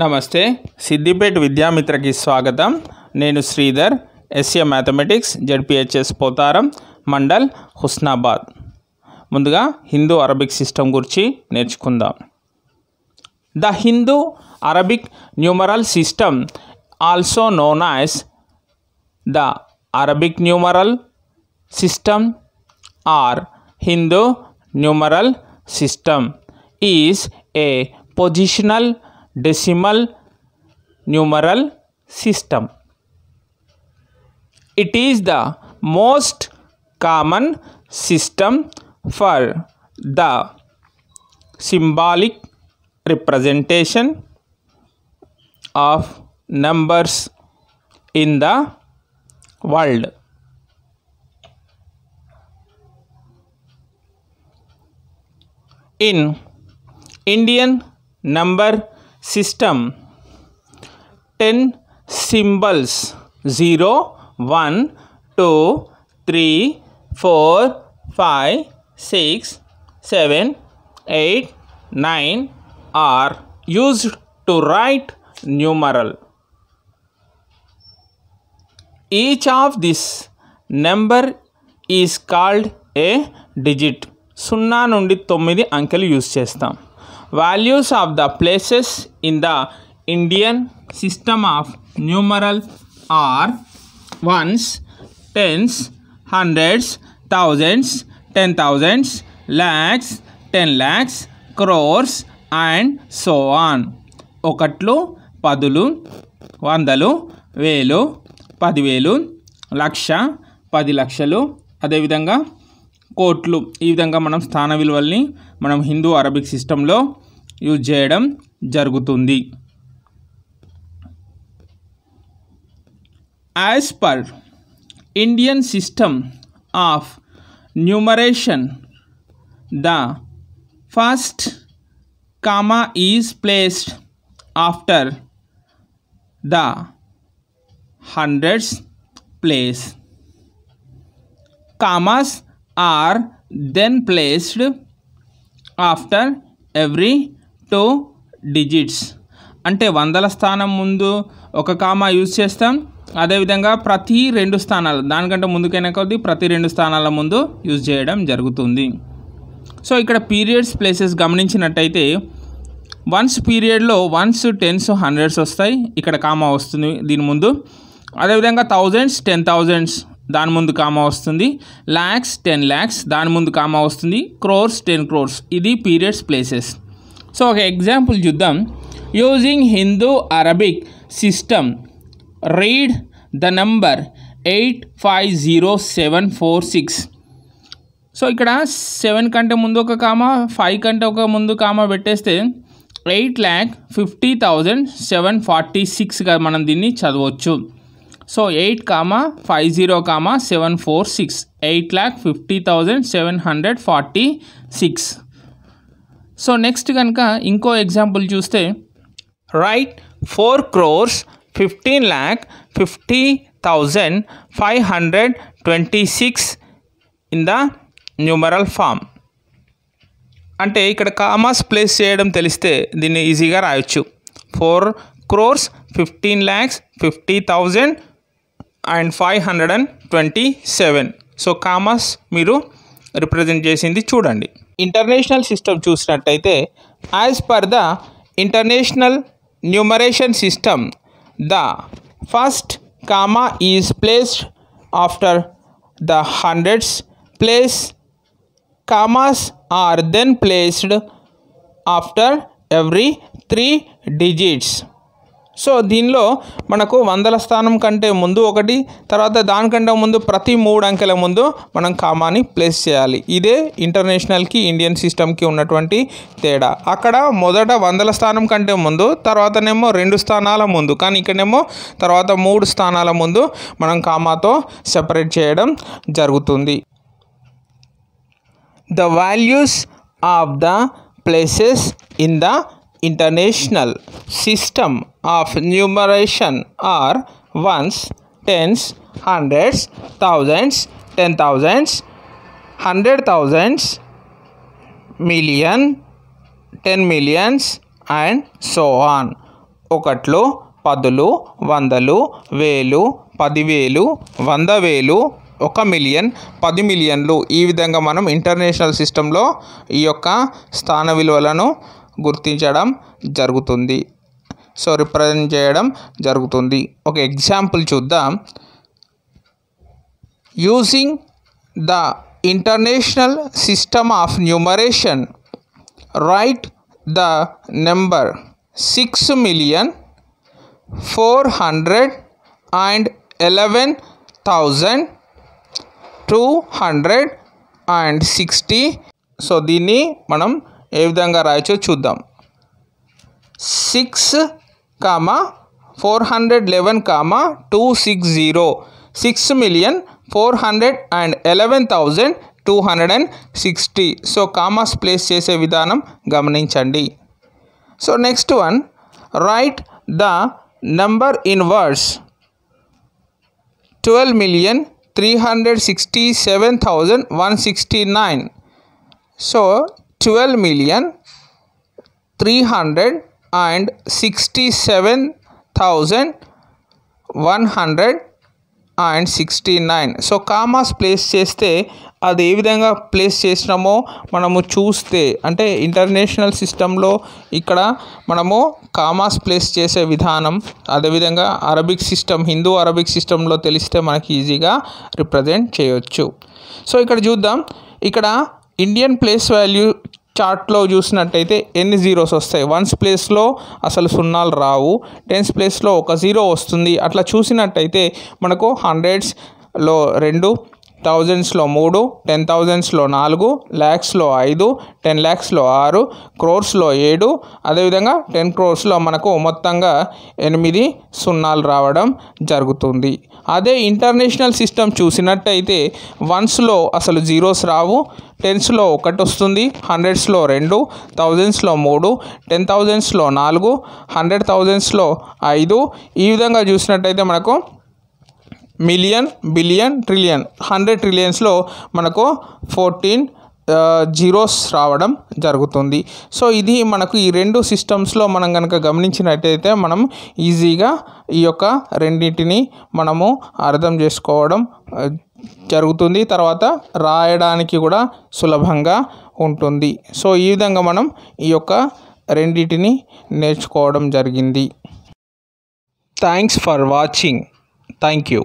నమస్తే సిద్దిపేట విద్యామిత్రకి స్వాగతం నేను Sridhar SA mathematics ZPHS Potharam mandal Husnabad ముందుగా హిందూ అరబిక్ సిస్టమ్ గురించి నేర్చుకుందాం the Hindu Arabic numeral system also known as the Arabic numeral system or Hindu numeral system is a positional decimal numeral system. It is the most common system for the symbolic representation of numbers in the world. In Indian number system 10 symbols 0 1 2 3 4 5 6 7 8 9 are used to write numeral each of this number is called a digit సున్నా నుండి తొమ్మిది అంకెలు use చేస్తాం values of the places in the Indian system of numeral are ones, tens, hundreds, thousands, ten thousands, lakhs, ten lakhs, crores and so on. ఒకట్లు పదులు వందలు వేలు పదివేలు లక్ష పది లక్షలు అదేవిధంగా కోట్లు ఈ విధంగా మనం స్థాన విలువల్ని మనం హిందూ అరబిక్ సిస్టంలో యూజ్ చేయడం జరుగుతుంది as per Indian system of numeration the first comma is placed after the hundreds place commas are then placed after every two digits అంటే వందల స్థానం ముందు ఒక కామా యూజ్ చేస్తాం అదేవిధంగా ప్రతి రెండు స్థానాలు దానికంటే ముందుకైనా కొద్దీ ప్రతి రెండు స్థానాల ముందు యూజ్ చేయడం జరుగుతుంది సో ఇక్కడ పీరియడ్స్ ప్లేసెస్ గమనించినట్టయితే వన్స్ పీరియడ్లో వన్స్ టెన్స్ హండ్రెడ్స్ వస్తాయి ఇక్కడ కామా వస్తుంది దీని ముందు అదేవిధంగా థౌజండ్స్ టెన్ థౌజండ్స్ దాని ముందు కామా వస్తుంది ల్యాక్స్ టెన్ ల్యాక్స్ దాని ముందు కామా వస్తుంది క్రోర్స్ టెన్ క్రోర్స్ ఇది పీరియడ్స్ ప్లేసెస్ సో ఒక ఎగ్జాంపుల్ చూద్దాం using Hindu Arabic system read the number eight five zero seven four six so ఇక్కడ సెవెన్ కంటే ముందు ఒక కామా ఫైవ్ కంటే ఒక ముందు కామా పెట్టేస్తే eight lakh fifty thousand seven forty సిక్స్గా మనం దీన్ని చదవచ్చు so eight comma five zero comma seven four six eight lakh fifty thousand seven hundred forty six so next కనుక ఇంకో ఎగ్జాంపుల్ చూస్తే right four crores fifteen lakh fifty thousand five hundred twenty six in the numeral form అంటే ఇక్కడ commas place చేయడం తెలిస్తే దీన్ని ఈజీగా రాయొచ్చు four crores fifteen lakhs fifty thousand and five hundred and twenty seven so commas మీరు రిప్రజెంట్ చేసింది చూడండి ఇంటర్నేషనల్ సిస్టమ్ చూసినట్టయితే as per the international numeration system the first comma is placed after the hundreds place commas are then placed after every three digits so దీనిలో మనకు వందల స్థానం కంటే ముందు ఒకటి తర్వాత దానికంటే ముందు ప్రతి మూడు అంకెల ముందు మనం కామాని ప్లేస్ చేయాలి ఇదే ఇంటర్నేషనల్కి ఇండియన్ సిస్టమ్కి ఉన్నటువంటి తేడా అక్కడ మొదట వందల స్థానం కంటే ముందు తర్వాతనేమో రెండు స్థానాల ముందు కానీ ఇక్కడనేమో తర్వాత మూడు స్థానాల ముందు మనం కామాతో సెపరేట్ చేయడం జరుగుతుంది the values of the places in the international system of numeration are ones, tens, hundreds, thousands, ten thousands, hundred thousands, million, ten millions, and so on. ఒకట్లు పదులు వందలు వేలు పదివేలు వంద వేలు ఒక మిలియన్ పది మిలియన్లు ఈ విధంగా మనం ఇంటర్నేషనల్ సిస్టంలో ఈ యొక్క స్థాన విలువలను గుర్తించడం జరుగుతుంది సో రిప్రజెంట్ చేయడం జరుగుతుంది ఒక ఎగ్జాంపుల్ చూద్దాం using the international system of numeration write the number six million four hundred and eleven thousand two hundred and sixty so దీన్ని మనం ఏ విధంగా రాయచో చూద్దాం six comma 411 comma 260 6 million 411,260. So, commas place chese vidhanam gamanin chandi. So, next one, write the number in words. 12,367,169. So, 12,367,169. And sixty seven thousand one hundred and sixty nine so commas place చేస్తే అది ఏ విధంగా place చేసినామో మనము చూస్తే అంటే international సిస్టంలో ఇక్కడ మనము commas place చేసే విధానం అదేవిధంగా అరబిక్ సిస్టమ్ హిందూ అరబిక్ సిస్టంలో తెలిస్తే మనకి ఈజీగా రిప్రజెంట్ చేయొచ్చు సో ఇక్కడ చూద్దాం ఇక్కడ ఇండియన్ ప్లేస్ వాల్యూ చార్ట్లో చూసినట్టయితే ఎన్ని జీరోస్ వస్తాయి వన్స్ ప్లేస్లో అసలు సున్నాలు రావు టెన్స్ ప్లేస్లో ఒక జీరో వస్తుంది అట్లా చూసినట్టయితే మనకు హండ్రెడ్స్లో రెండు థౌజండ్స్లో మూడు టెన్ థౌజండ్స్లో నాలుగు ల్యాక్స్లో ఐదు టెన్ ల్యాక్స్లో ఆరు క్రోర్స్లో ఏడు అదేవిధంగా టెన్ క్రోర్స్లో మనకు మొత్తంగా ఎనిమిది సున్నాలు రావడం జరుగుతుంది అదే ఇంటర్నేషనల్ సిస్టమ్ చూసినట్టయితే వన్స్లో అసలు జీరోస్ రావు టెన్స్లో ఒకటి వస్తుంది హండ్రెడ్స్లో రెండు థౌజండ్స్లో మూడు టెన్ థౌజండ్స్లో నాలుగు హండ్రెడ్ థౌజండ్స్లో ఐదు ఈ విధంగా చూసినట్టయితే మనకు మిలియన్ బిలియన్ ట్రిలియన్ హండ్రెడ్ ట్రిలియన్స్లో మనకు ఫోర్టీన్ జీరోస్ రావడం జరుగుతుంది సో ఇది మనకు ఈ రెండు సిస్టమ్స్లో మనం కనుక గమనించినట్టయితే మనం ఈజీగా ఈ యొక్క రెండింటిని మనము అర్థం చేసుకోవడం జరుగుతుంది తర్వాత రాయడానికి కూడా సులభంగా ఉంటుంది సో ఈ విధంగా మనం ఈ యొక్క రెండింటిని నేర్చుకోవడం జరిగింది thanks for watching thank you